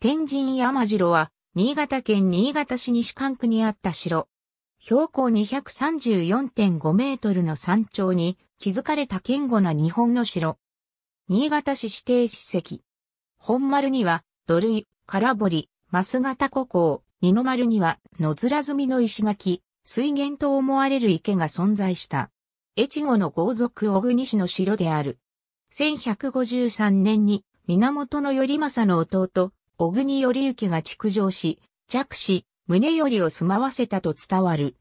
天神山城は、新潟県新潟市西関区にあった城。標高234.5メートルの山頂に築かれた堅固な日本の城。新潟市指定史跡。本丸には土塁、空堀、増型古港、二の丸には野面積みの石垣、水源と思われる池が存在した。越後の豪族小国市の城である。1153年に源頼政の弟、小国頼之が築城し、弱し、宗頼を住まわせたと伝わる。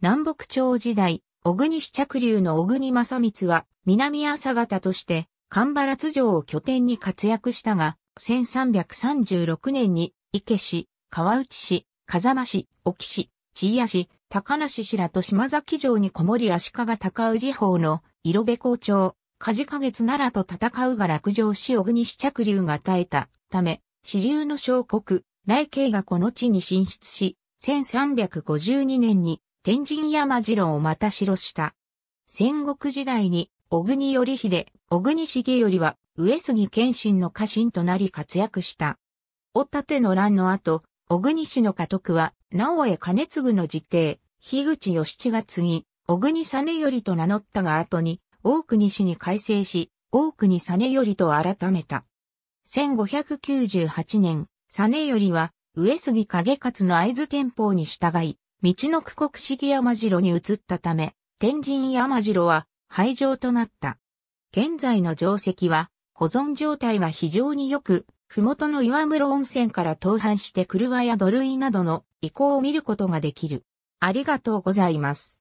南北朝時代、小国市着流の小国正光は、南朝方として、神原津城を拠点に活躍したが、1336年に、池市、川内市、風間市、沖市、千谷市、高梨市らと島崎城にこもり足利高氏方の、色部校長、カジカ月奈良と戦うが落城し小国試着流が耐えたため、支流の小国、来慶がこの地に進出し、1352年に天神山次郎をまた城した。戦国時代に、小国頼秀、小国重頼は、上杉謙信の家臣となり活躍した。お立の乱の後、小国氏の家督は、直江兼次の実弟、樋口義地が継ぎ、小国実頼と名乗ったが後に、大国氏に改正し、大国実頼と改めた。1598年、実頼は、上杉景勝の合図天保に従い、道の区国式山城に移ったため、天神山城は廃城となった。現在の城跡は、保存状態が非常に良く、麓の岩室温泉から登阪して車や土塁などの遺構を見ることができる。ありがとうございます。